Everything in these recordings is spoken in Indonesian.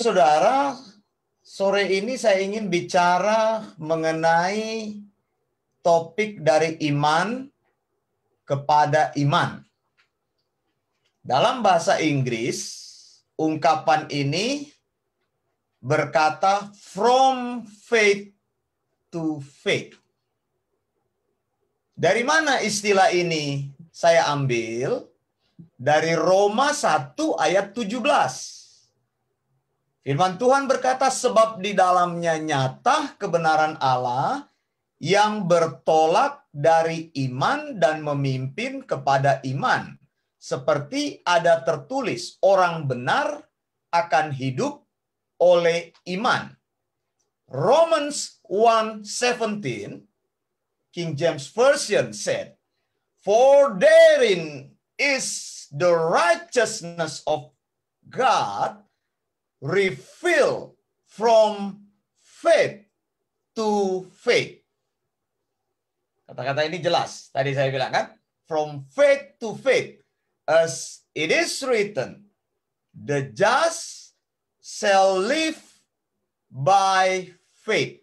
Saudara, sore ini saya ingin bicara mengenai topik dari iman kepada iman. Dalam bahasa Inggris, ungkapan ini berkata from faith to faith. Dari mana istilah ini saya ambil? Dari Roma 1 ayat 17. Firman Tuhan berkata, "Sebab di dalamnya nyata kebenaran Allah yang bertolak dari iman dan memimpin kepada iman, seperti ada tertulis: Orang benar akan hidup oleh iman." Romans 1:17 King James Version said, "For therein is the righteousness of God." Reveal from faith to faith. Kata-kata ini jelas. Tadi saya bilang kan, from faith to faith. As it is written, the just shall live by faith.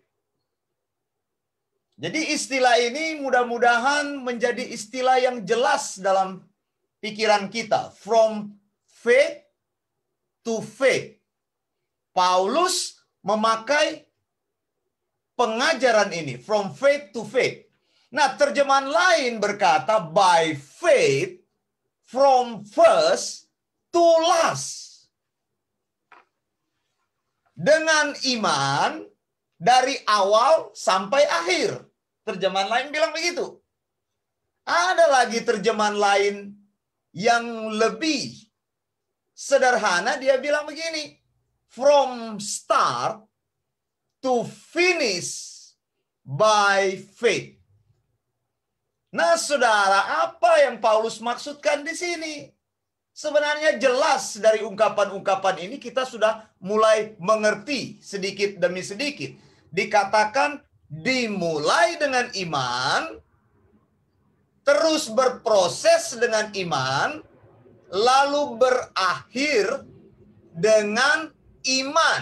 Jadi istilah ini mudah-mudahan menjadi istilah yang jelas dalam pikiran kita. From faith to faith. Paulus memakai pengajaran ini from faith to faith. Nah, terjemahan lain berkata by faith from first to last. Dengan iman dari awal sampai akhir. Terjemahan lain bilang begitu. Ada lagi terjemahan lain yang lebih sederhana dia bilang begini from start to finish by faith. Nah, saudara, apa yang Paulus maksudkan di sini? Sebenarnya jelas dari ungkapan-ungkapan ini kita sudah mulai mengerti sedikit demi sedikit. Dikatakan dimulai dengan iman, terus berproses dengan iman, lalu berakhir dengan iman.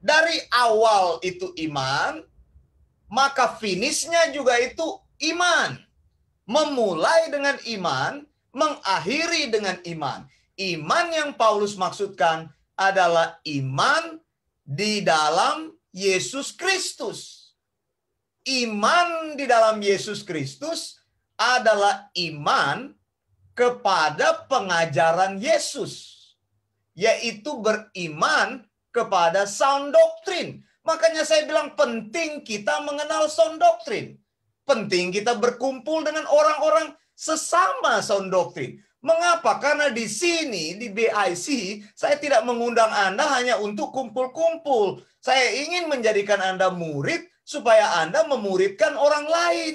Dari awal itu iman, maka finishnya juga itu iman. Memulai dengan iman, mengakhiri dengan iman. Iman yang Paulus maksudkan adalah iman di dalam Yesus Kristus. Iman di dalam Yesus Kristus adalah iman kepada pengajaran Yesus yaitu beriman kepada sound doctrine. Makanya saya bilang penting kita mengenal sound doctrine. Penting kita berkumpul dengan orang-orang sesama sound doctrine. Mengapa? Karena di sini, di BIC, saya tidak mengundang Anda hanya untuk kumpul-kumpul. Saya ingin menjadikan Anda murid supaya Anda memuridkan orang lain.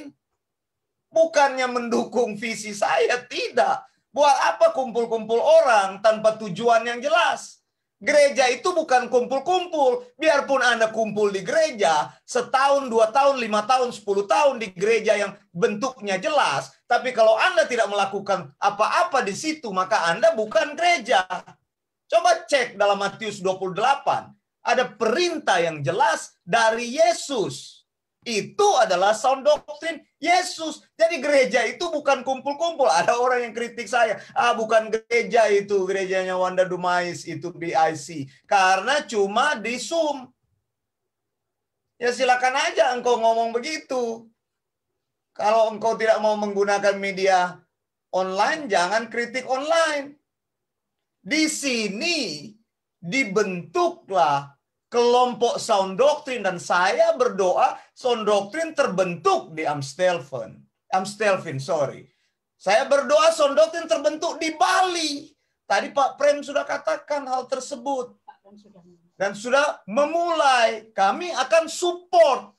Bukannya mendukung visi saya, tidak Buat apa kumpul-kumpul orang tanpa tujuan yang jelas? Gereja itu bukan kumpul-kumpul. Biarpun Anda kumpul di gereja, setahun, dua tahun, lima tahun, sepuluh tahun di gereja yang bentuknya jelas. Tapi kalau Anda tidak melakukan apa-apa di situ, maka Anda bukan gereja. Coba cek dalam Matius 28. Ada perintah yang jelas dari Yesus itu adalah sound doctrine Yesus. Jadi gereja itu bukan kumpul-kumpul. Ada orang yang kritik saya, ah bukan gereja itu, gerejanya Wanda Dumais itu BIC. Karena cuma di Zoom. Ya silakan aja engkau ngomong begitu. Kalau engkau tidak mau menggunakan media online, jangan kritik online. Di sini dibentuklah kelompok sound doctrine dan saya berdoa sound doctrine terbentuk di Amstelven. Amstelven, sorry. Saya berdoa sound doctrine terbentuk di Bali. Tadi Pak Prem sudah katakan hal tersebut. Dan sudah memulai. Kami akan support.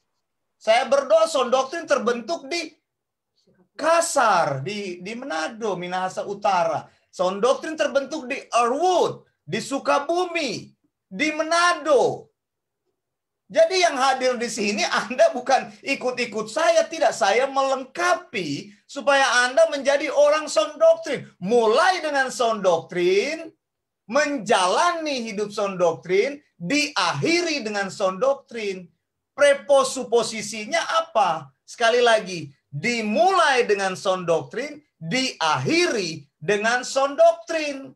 Saya berdoa sound doctrine terbentuk di Kasar, di, di Manado, Minahasa Utara. Sound doctrine terbentuk di Arwood, di Sukabumi, di Manado. Jadi yang hadir di sini Anda bukan ikut-ikut saya, tidak saya melengkapi supaya Anda menjadi orang sound doktrin. Mulai dengan sound doktrin, menjalani hidup sound doktrin, diakhiri dengan sound doktrin. Preposuposisinya apa? Sekali lagi, dimulai dengan sound doktrin, diakhiri dengan sound doktrin.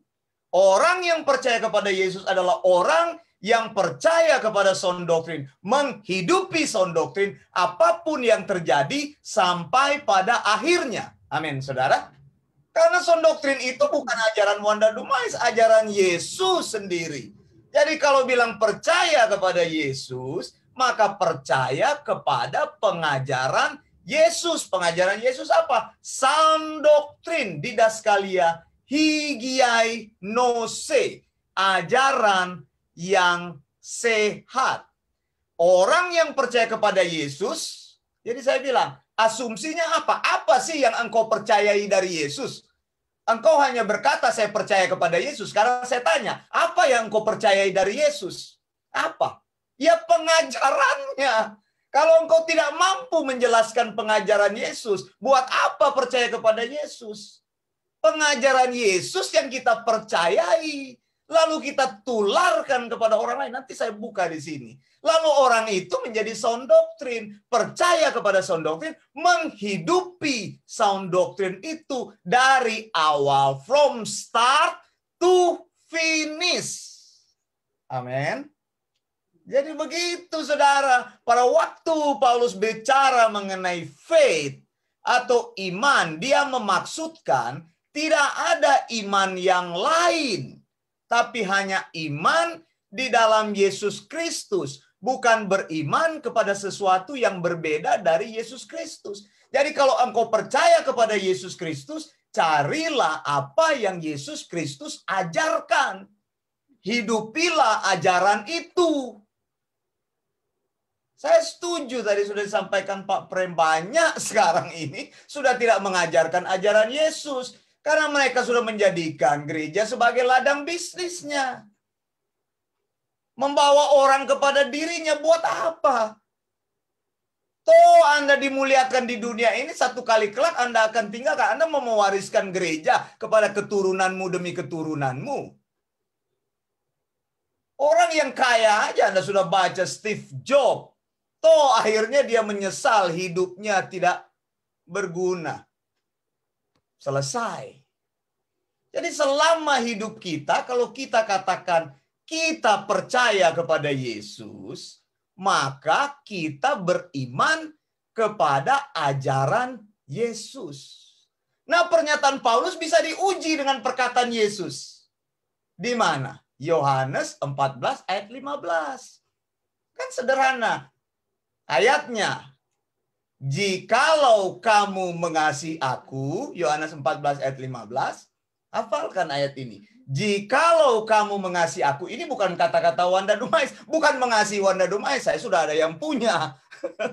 Orang yang percaya kepada Yesus adalah orang yang percaya kepada sound doctrine menghidupi sound doctrine apapun yang terjadi sampai pada akhirnya. Amin, saudara. Karena sound doctrine itu bukan ajaran Wanda Dumais, ajaran Yesus sendiri. Jadi kalau bilang percaya kepada Yesus, maka percaya kepada pengajaran Yesus. Pengajaran Yesus apa? Sound doctrine di daskalia higiai nose. Ajaran yang sehat. Orang yang percaya kepada Yesus, jadi saya bilang, asumsinya apa? Apa sih yang engkau percayai dari Yesus? Engkau hanya berkata saya percaya kepada Yesus. Sekarang saya tanya, apa yang engkau percayai dari Yesus? Apa? Ya pengajarannya. Kalau engkau tidak mampu menjelaskan pengajaran Yesus, buat apa percaya kepada Yesus? Pengajaran Yesus yang kita percayai lalu kita tularkan kepada orang lain. Nanti saya buka di sini. Lalu orang itu menjadi sound doctrine, percaya kepada sound doctrine, menghidupi sound doctrine itu dari awal from start to finish. Amin. Jadi begitu saudara, pada waktu Paulus bicara mengenai faith atau iman, dia memaksudkan tidak ada iman yang lain tapi hanya iman di dalam Yesus Kristus, bukan beriman kepada sesuatu yang berbeda dari Yesus Kristus. Jadi kalau engkau percaya kepada Yesus Kristus, carilah apa yang Yesus Kristus ajarkan. Hidupilah ajaran itu. Saya setuju tadi sudah disampaikan Pak Prem banyak sekarang ini sudah tidak mengajarkan ajaran Yesus. Karena mereka sudah menjadikan gereja sebagai ladang bisnisnya. Membawa orang kepada dirinya buat apa? Toh Anda dimuliakan di dunia ini satu kali kelak Anda akan tinggalkan. Anda mau mewariskan gereja kepada keturunanmu demi keturunanmu. Orang yang kaya aja Anda sudah baca Steve Jobs. Toh akhirnya dia menyesal hidupnya tidak berguna selesai. Jadi selama hidup kita, kalau kita katakan kita percaya kepada Yesus, maka kita beriman kepada ajaran Yesus. Nah pernyataan Paulus bisa diuji dengan perkataan Yesus. Di mana? Yohanes 14 ayat 15. Kan sederhana. Ayatnya, Jikalau kamu mengasihi aku, Yohanes 14 ayat 15, hafalkan ayat ini. Jikalau kamu mengasihi aku, ini bukan kata-kata Wanda Dumais, bukan mengasihi Wanda Dumais, saya sudah ada yang punya.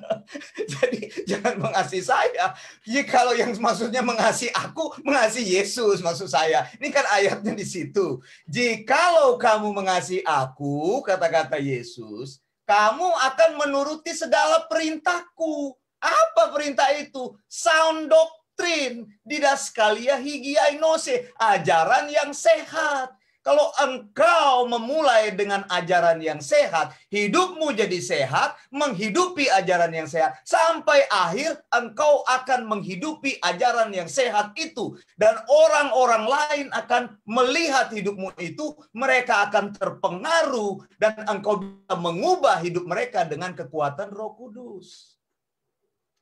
Jadi jangan mengasihi saya. Jikalau yang maksudnya mengasihi aku, mengasihi Yesus maksud saya. Ini kan ayatnya di situ. Jikalau kamu mengasihi aku, kata-kata Yesus, kamu akan menuruti segala perintahku apa perintah itu? Sound doktrin, didaskalia higienose, ajaran yang sehat. Kalau engkau memulai dengan ajaran yang sehat, hidupmu jadi sehat, menghidupi ajaran yang sehat, sampai akhir engkau akan menghidupi ajaran yang sehat itu. Dan orang-orang lain akan melihat hidupmu itu, mereka akan terpengaruh, dan engkau bisa mengubah hidup mereka dengan kekuatan roh kudus.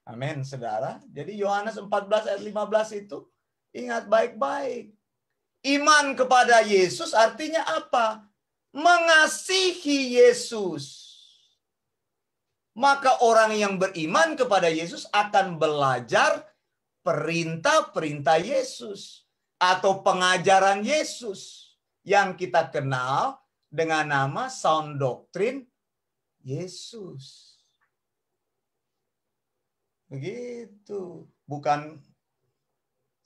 Amin, saudara. Jadi Yohanes 14 ayat 15 itu ingat baik-baik. Iman kepada Yesus artinya apa? Mengasihi Yesus. Maka orang yang beriman kepada Yesus akan belajar perintah-perintah Yesus atau pengajaran Yesus yang kita kenal dengan nama sound doctrine Yesus. Begitu. Bukan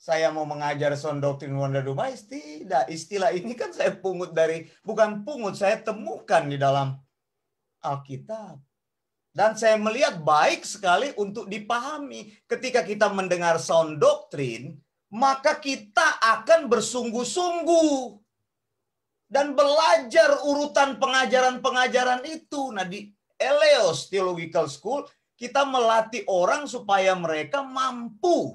saya mau mengajar sound doctrine wonder dumais tidak istilah ini kan saya pungut dari bukan pungut saya temukan di dalam Alkitab dan saya melihat baik sekali untuk dipahami ketika kita mendengar sound doctrine maka kita akan bersungguh-sungguh dan belajar urutan pengajaran-pengajaran itu nah di Eleos Theological School kita melatih orang supaya mereka mampu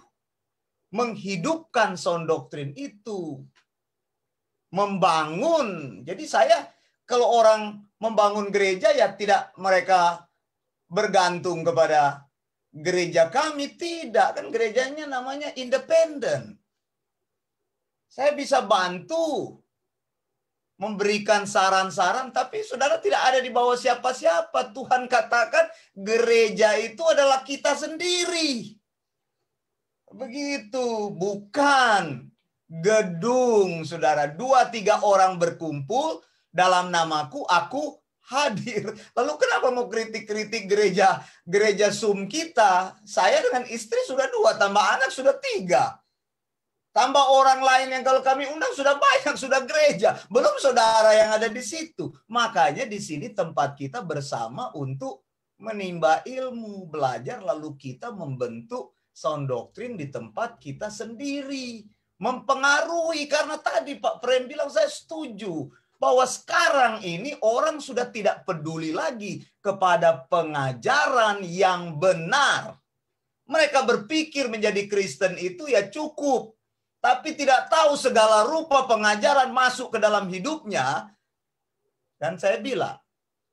menghidupkan sound doktrin itu. Membangun. Jadi saya kalau orang membangun gereja ya tidak mereka bergantung kepada gereja kami tidak kan gerejanya namanya independen. Saya bisa bantu memberikan saran-saran, tapi saudara tidak ada di bawah siapa-siapa. Tuhan katakan gereja itu adalah kita sendiri. Begitu, bukan gedung, saudara. Dua, tiga orang berkumpul dalam namaku, aku hadir. Lalu kenapa mau kritik-kritik gereja gereja Sum kita? Saya dengan istri sudah dua, tambah anak sudah tiga. Tambah orang lain yang kalau kami undang sudah banyak, sudah gereja. Belum saudara yang ada di situ. Makanya di sini tempat kita bersama untuk menimba ilmu, belajar, lalu kita membentuk sound doktrin di tempat kita sendiri. Mempengaruhi, karena tadi Pak Prem bilang saya setuju bahwa sekarang ini orang sudah tidak peduli lagi kepada pengajaran yang benar. Mereka berpikir menjadi Kristen itu ya cukup tapi tidak tahu segala rupa pengajaran masuk ke dalam hidupnya. Dan saya bilang,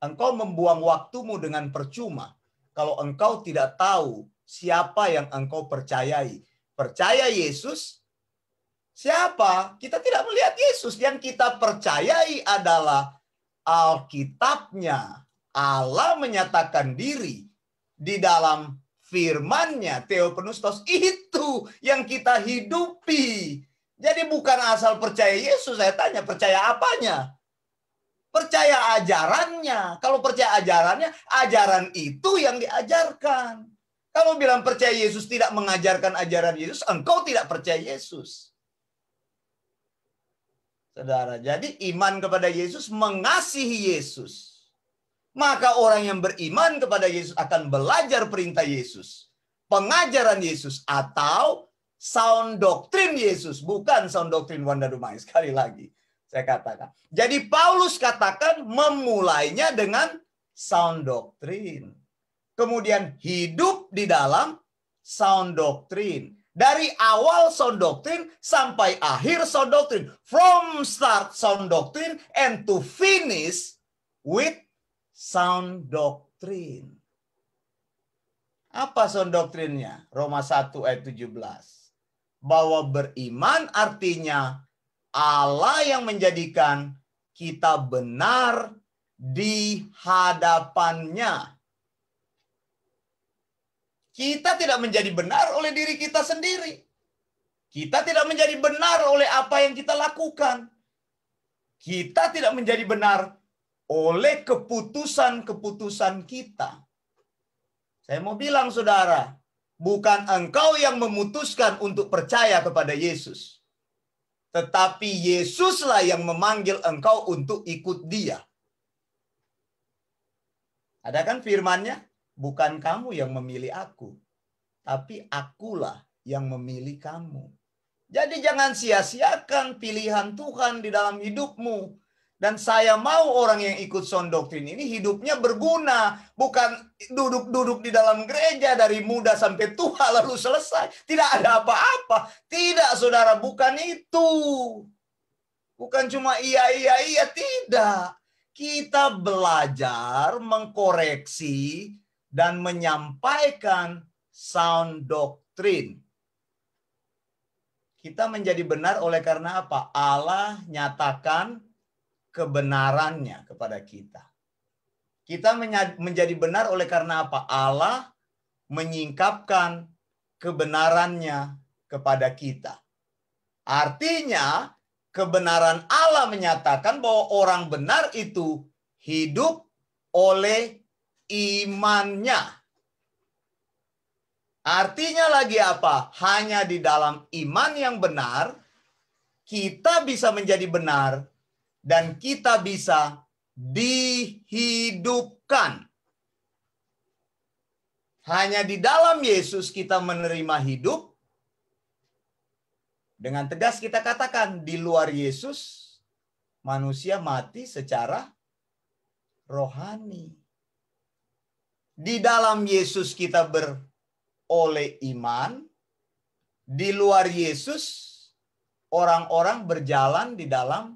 engkau membuang waktumu dengan percuma kalau engkau tidak tahu siapa yang engkau percayai. Percaya Yesus, siapa? Kita tidak melihat Yesus. Yang kita percayai adalah Alkitabnya. Allah menyatakan diri di dalam firmannya, Theopenustos itu yang kita hidupi. Jadi bukan asal percaya Yesus, saya tanya percaya apanya? Percaya ajarannya. Kalau percaya ajarannya, ajaran itu yang diajarkan. Kalau bilang percaya Yesus tidak mengajarkan ajaran Yesus, engkau tidak percaya Yesus. Saudara, jadi iman kepada Yesus mengasihi Yesus maka orang yang beriman kepada Yesus akan belajar perintah Yesus, pengajaran Yesus atau sound doktrin Yesus, bukan sound doktrin Wanda Dumai. Sekali lagi saya katakan. Jadi Paulus katakan memulainya dengan sound doktrin. Kemudian hidup di dalam sound doktrin. Dari awal sound doctrine sampai akhir sound doctrine. From start sound doctrine and to finish with sound doctrine. Apa sound doktrinnya? Roma 1 ayat 17. Bahwa beriman artinya Allah yang menjadikan kita benar di hadapannya. Kita tidak menjadi benar oleh diri kita sendiri. Kita tidak menjadi benar oleh apa yang kita lakukan. Kita tidak menjadi benar oleh keputusan-keputusan kita. Saya mau bilang saudara, bukan engkau yang memutuskan untuk percaya kepada Yesus. Tetapi Yesuslah yang memanggil engkau untuk ikut dia. Ada kan firmannya? Bukan kamu yang memilih aku, tapi akulah yang memilih kamu. Jadi jangan sia-siakan pilihan Tuhan di dalam hidupmu. Dan saya mau orang yang ikut sound doktrin ini hidupnya berguna, bukan duduk-duduk di dalam gereja dari muda sampai tua lalu selesai. Tidak ada apa-apa. Tidak, saudara, bukan itu. Bukan cuma iya, iya, iya, tidak. Kita belajar mengkoreksi dan menyampaikan sound doktrin. Kita menjadi benar oleh karena apa? Allah nyatakan kebenarannya kepada kita. Kita menjadi benar oleh karena apa? Allah menyingkapkan kebenarannya kepada kita. Artinya, kebenaran Allah menyatakan bahwa orang benar itu hidup oleh imannya. Artinya lagi apa? Hanya di dalam iman yang benar, kita bisa menjadi benar dan kita bisa dihidupkan. Hanya di dalam Yesus kita menerima hidup. Dengan tegas kita katakan di luar Yesus manusia mati secara rohani. Di dalam Yesus kita beroleh iman. Di luar Yesus orang-orang berjalan di dalam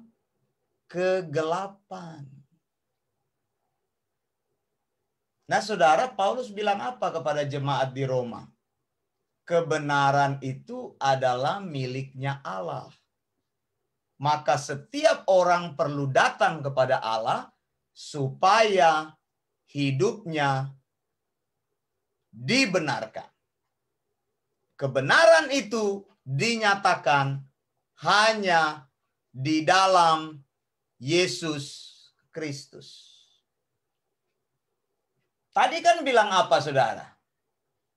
kegelapan. Nah, saudara, Paulus bilang apa kepada jemaat di Roma? Kebenaran itu adalah miliknya Allah. Maka setiap orang perlu datang kepada Allah supaya hidupnya dibenarkan. Kebenaran itu dinyatakan hanya di dalam Yesus Kristus. Tadi kan bilang apa saudara?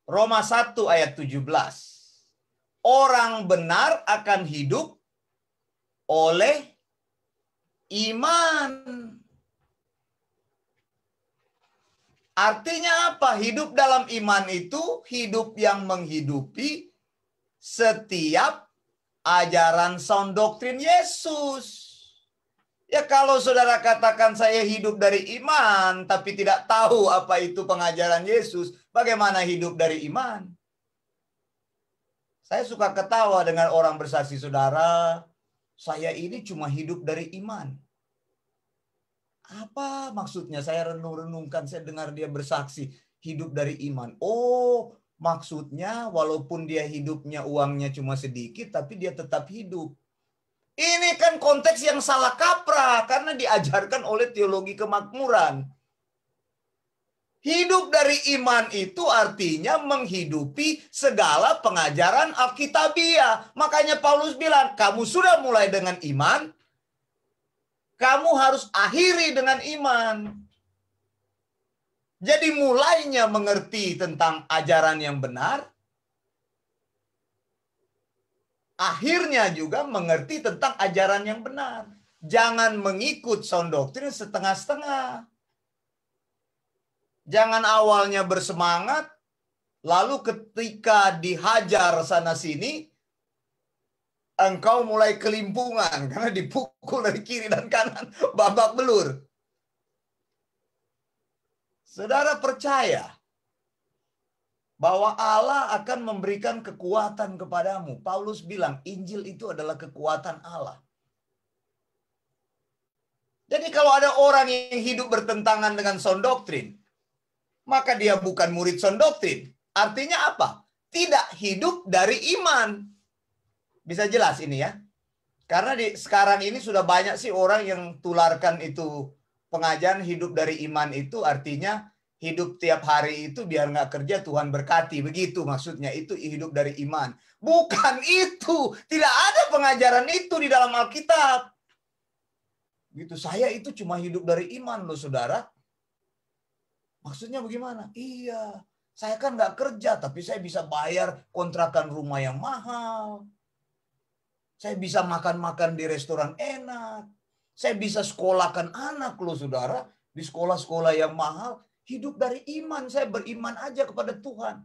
Roma 1 ayat 17. Orang benar akan hidup oleh iman. Artinya apa? Hidup dalam iman itu hidup yang menghidupi setiap ajaran sound doktrin Yesus. Ya kalau saudara katakan saya hidup dari iman, tapi tidak tahu apa itu pengajaran Yesus, bagaimana hidup dari iman? Saya suka ketawa dengan orang bersaksi saudara, saya ini cuma hidup dari iman. Apa maksudnya? Saya renung-renungkan, saya dengar dia bersaksi, hidup dari iman. Oh, maksudnya walaupun dia hidupnya uangnya cuma sedikit, tapi dia tetap hidup. Ini kan konteks yang salah kaprah karena diajarkan oleh teologi kemakmuran. Hidup dari iman itu artinya menghidupi segala pengajaran Alkitabiah. Makanya Paulus bilang, kamu sudah mulai dengan iman, kamu harus akhiri dengan iman. Jadi mulainya mengerti tentang ajaran yang benar, akhirnya juga mengerti tentang ajaran yang benar. Jangan mengikut sound doctrine setengah-setengah. Jangan awalnya bersemangat, lalu ketika dihajar sana-sini, engkau mulai kelimpungan karena dipukul dari kiri dan kanan, babak belur. Saudara percaya, bahwa Allah akan memberikan kekuatan kepadamu. Paulus bilang, Injil itu adalah kekuatan Allah. Jadi kalau ada orang yang hidup bertentangan dengan sound doktrin, maka dia bukan murid sound doktrin. Artinya apa? Tidak hidup dari iman. Bisa jelas ini ya. Karena di sekarang ini sudah banyak sih orang yang tularkan itu pengajaran hidup dari iman itu artinya hidup tiap hari itu biar nggak kerja Tuhan berkati begitu maksudnya itu hidup dari iman bukan itu tidak ada pengajaran itu di dalam Alkitab gitu saya itu cuma hidup dari iman loh saudara maksudnya bagaimana iya saya kan nggak kerja tapi saya bisa bayar kontrakan rumah yang mahal saya bisa makan-makan di restoran enak saya bisa sekolahkan anak loh saudara di sekolah-sekolah yang mahal hidup dari iman. Saya beriman aja kepada Tuhan.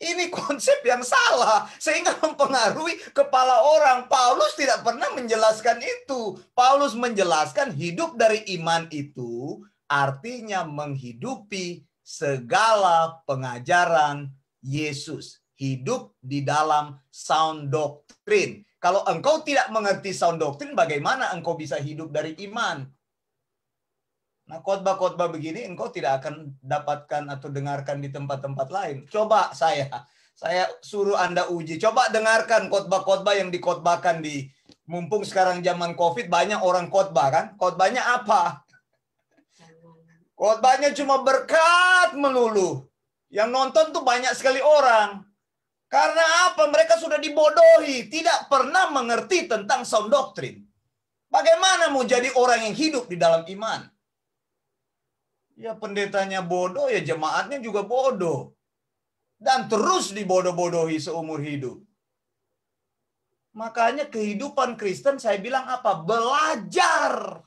Ini konsep yang salah sehingga mempengaruhi kepala orang. Paulus tidak pernah menjelaskan itu. Paulus menjelaskan hidup dari iman itu artinya menghidupi segala pengajaran Yesus. Hidup di dalam sound doctrine. Kalau engkau tidak mengerti sound doctrine, bagaimana engkau bisa hidup dari iman? Nah, khotbah-khotbah begini engkau tidak akan dapatkan atau dengarkan di tempat-tempat lain. Coba saya, saya suruh Anda uji. Coba dengarkan khotbah-khotbah yang dikhotbahkan di mumpung sekarang zaman Covid banyak orang khotbah kan? Khotbahnya apa? Khotbahnya cuma berkat melulu. Yang nonton tuh banyak sekali orang. Karena apa? Mereka sudah dibodohi, tidak pernah mengerti tentang sound doctrine. Bagaimana mau jadi orang yang hidup di dalam iman? Ya pendetanya bodoh, ya jemaatnya juga bodoh. Dan terus dibodoh-bodohi seumur hidup. Makanya kehidupan Kristen saya bilang apa? Belajar.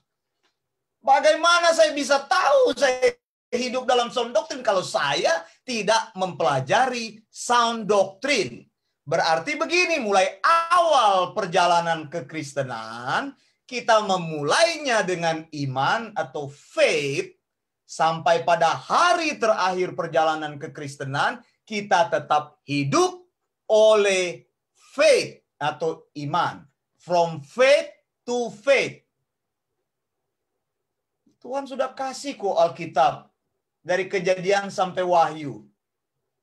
Bagaimana saya bisa tahu saya hidup dalam sound doktrin kalau saya tidak mempelajari sound doktrin? Berarti begini, mulai awal perjalanan kekristenan, kita memulainya dengan iman atau faith sampai pada hari terakhir perjalanan kekristenan kita tetap hidup oleh faith atau iman. From faith to faith. Tuhan sudah kasih kok Alkitab dari kejadian sampai wahyu.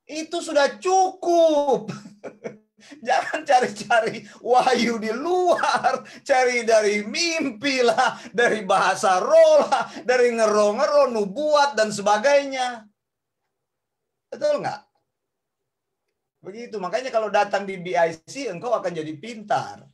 Itu sudah cukup. Jangan cari-cari wahyu di luar, cari dari mimpi lah, dari bahasa roh lah, dari ngero-ngero, nubuat dan sebagainya. Betul nggak? Begitu, makanya kalau datang di BIC engkau akan jadi pintar.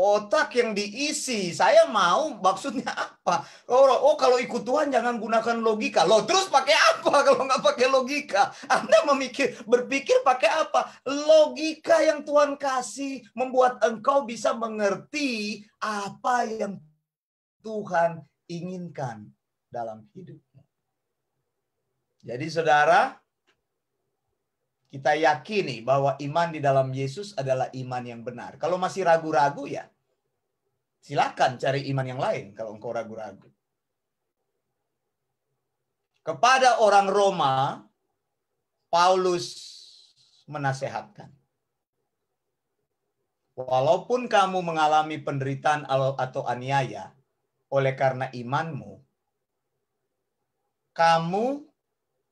otak yang diisi. Saya mau maksudnya apa? Oh, oh kalau ikut Tuhan jangan gunakan logika. Loh terus pakai apa kalau nggak pakai logika? Anda memikir berpikir pakai apa? Logika yang Tuhan kasih membuat engkau bisa mengerti apa yang Tuhan inginkan dalam hidupmu. Jadi saudara, kita yakini bahwa iman di dalam Yesus adalah iman yang benar. Kalau masih ragu-ragu ya, silakan cari iman yang lain kalau engkau ragu-ragu. Kepada orang Roma, Paulus menasehatkan. Walaupun kamu mengalami penderitaan atau aniaya oleh karena imanmu, kamu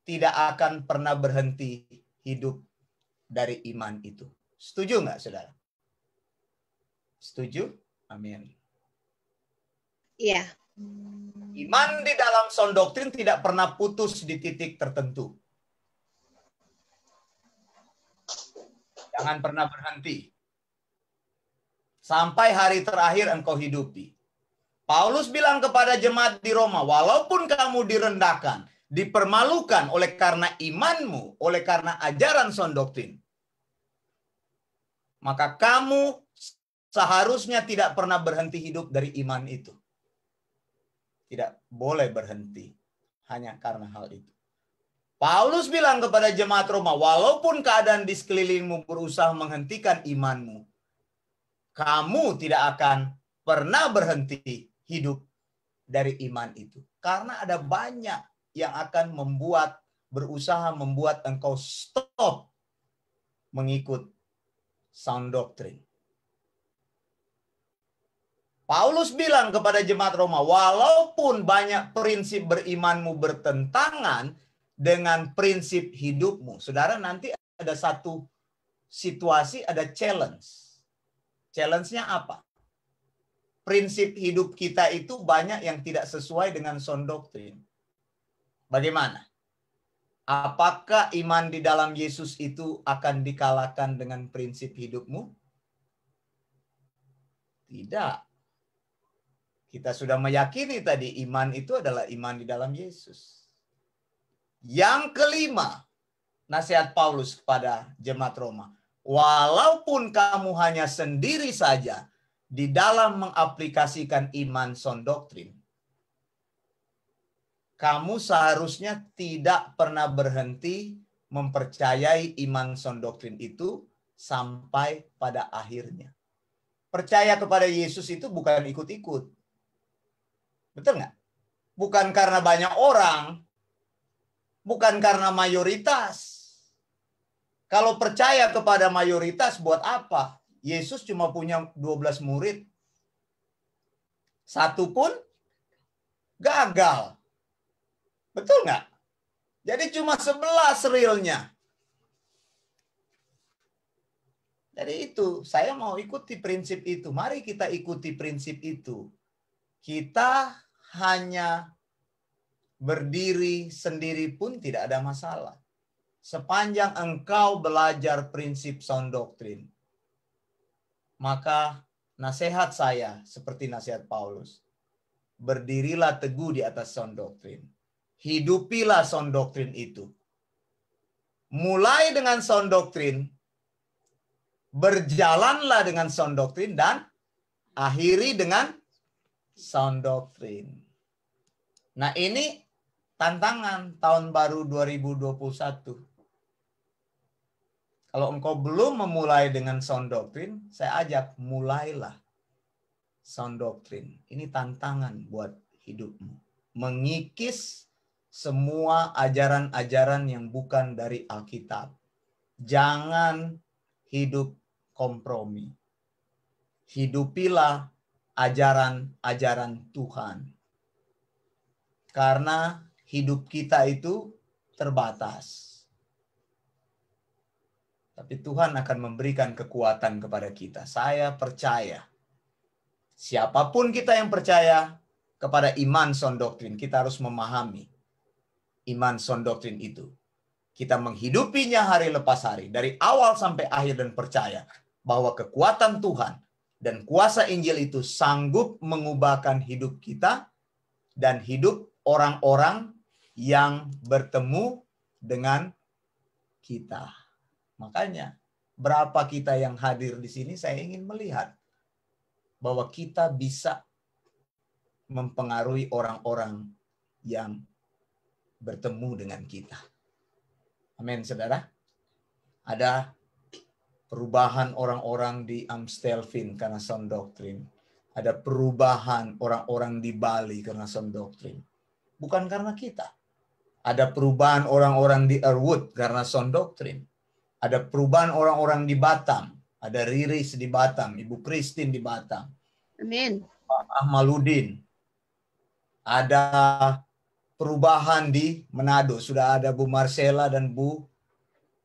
tidak akan pernah berhenti hidup dari iman itu. Setuju nggak, saudara? Setuju? Amin. Iya. Iman di dalam sound doktrin tidak pernah putus di titik tertentu. Jangan pernah berhenti. Sampai hari terakhir engkau hidupi. Paulus bilang kepada jemaat di Roma, walaupun kamu direndahkan, dipermalukan oleh karena imanmu, oleh karena ajaran son doktrin, maka kamu seharusnya tidak pernah berhenti hidup dari iman itu. Tidak boleh berhenti hanya karena hal itu. Paulus bilang kepada jemaat Roma, walaupun keadaan di sekelilingmu berusaha menghentikan imanmu, kamu tidak akan pernah berhenti hidup dari iman itu. Karena ada banyak yang akan membuat berusaha membuat engkau stop mengikut sound doctrine. Paulus bilang kepada jemaat Roma, walaupun banyak prinsip berimanmu bertentangan dengan prinsip hidupmu. Saudara, nanti ada satu situasi, ada challenge. Challenge-nya apa? Prinsip hidup kita itu banyak yang tidak sesuai dengan sound doctrine. Bagaimana? Apakah iman di dalam Yesus itu akan dikalahkan dengan prinsip hidupmu? Tidak. Kita sudah meyakini tadi iman itu adalah iman di dalam Yesus. Yang kelima, nasihat Paulus kepada jemaat Roma. Walaupun kamu hanya sendiri saja di dalam mengaplikasikan iman son doktrin, kamu seharusnya tidak pernah berhenti mempercayai iman son doktrin itu sampai pada akhirnya. Percaya kepada Yesus itu bukan ikut-ikut. Betul nggak? Bukan karena banyak orang, bukan karena mayoritas. Kalau percaya kepada mayoritas buat apa? Yesus cuma punya 12 murid. Satu pun gagal. Betul nggak? Jadi cuma sebelah realnya. Jadi itu, saya mau ikuti prinsip itu. Mari kita ikuti prinsip itu. Kita hanya berdiri sendiri pun tidak ada masalah. Sepanjang engkau belajar prinsip sound doctrine, Maka nasihat saya seperti nasihat Paulus. Berdirilah teguh di atas sound doctrine hidupilah sound doktrin itu. Mulai dengan sound doktrin, berjalanlah dengan sound doktrin, dan akhiri dengan sound doktrin. Nah ini tantangan tahun baru 2021. Kalau engkau belum memulai dengan sound doktrin, saya ajak mulailah sound doktrin. Ini tantangan buat hidupmu. Mengikis semua ajaran-ajaran yang bukan dari Alkitab. Jangan hidup kompromi. Hidupilah ajaran-ajaran Tuhan. Karena hidup kita itu terbatas. Tapi Tuhan akan memberikan kekuatan kepada kita. Saya percaya. Siapapun kita yang percaya kepada iman son doktrin, kita harus memahami iman sound doktrin itu. Kita menghidupinya hari lepas hari, dari awal sampai akhir dan percaya bahwa kekuatan Tuhan dan kuasa Injil itu sanggup mengubahkan hidup kita dan hidup orang-orang yang bertemu dengan kita. Makanya, berapa kita yang hadir di sini, saya ingin melihat bahwa kita bisa mempengaruhi orang-orang yang bertemu dengan kita. Amin, saudara. Ada perubahan orang-orang di Amstelvin karena sound Doctrine, Ada perubahan orang-orang di Bali karena sound Doctrine, Bukan karena kita. Ada perubahan orang-orang di Erwood karena sound Doctrine, Ada perubahan orang-orang di Batam. Ada Riris di Batam, Ibu Kristin di Batam. Amin. Ahmaludin. Ada perubahan di Manado. Sudah ada Bu Marcella dan Bu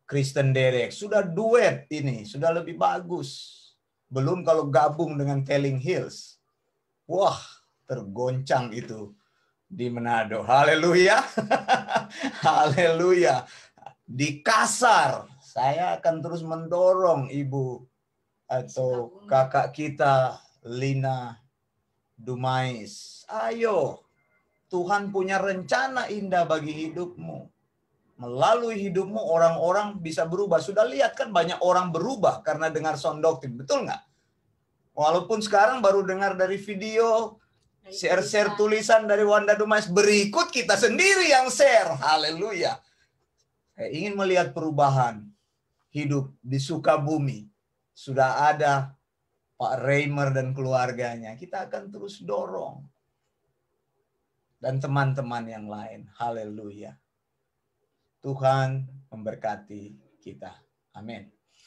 Kristen Derek. Sudah duet ini, sudah lebih bagus. Belum kalau gabung dengan Telling Hills. Wah, tergoncang itu di Manado. Haleluya. Haleluya. Di Kasar, saya akan terus mendorong Ibu atau kakak kita Lina Dumais. Ayo, Tuhan punya rencana indah bagi hidupmu. Melalui hidupmu orang-orang bisa berubah. Sudah lihat kan banyak orang berubah karena dengar sound doctrine. Betul nggak? Walaupun sekarang baru dengar dari video, share-share tulisan dari Wanda Dumais. Berikut kita sendiri yang share. Haleluya. Saya ingin melihat perubahan hidup di Sukabumi. Sudah ada Pak Reimer dan keluarganya. Kita akan terus dorong dan teman-teman yang lain. Haleluya. Tuhan memberkati kita. Amin.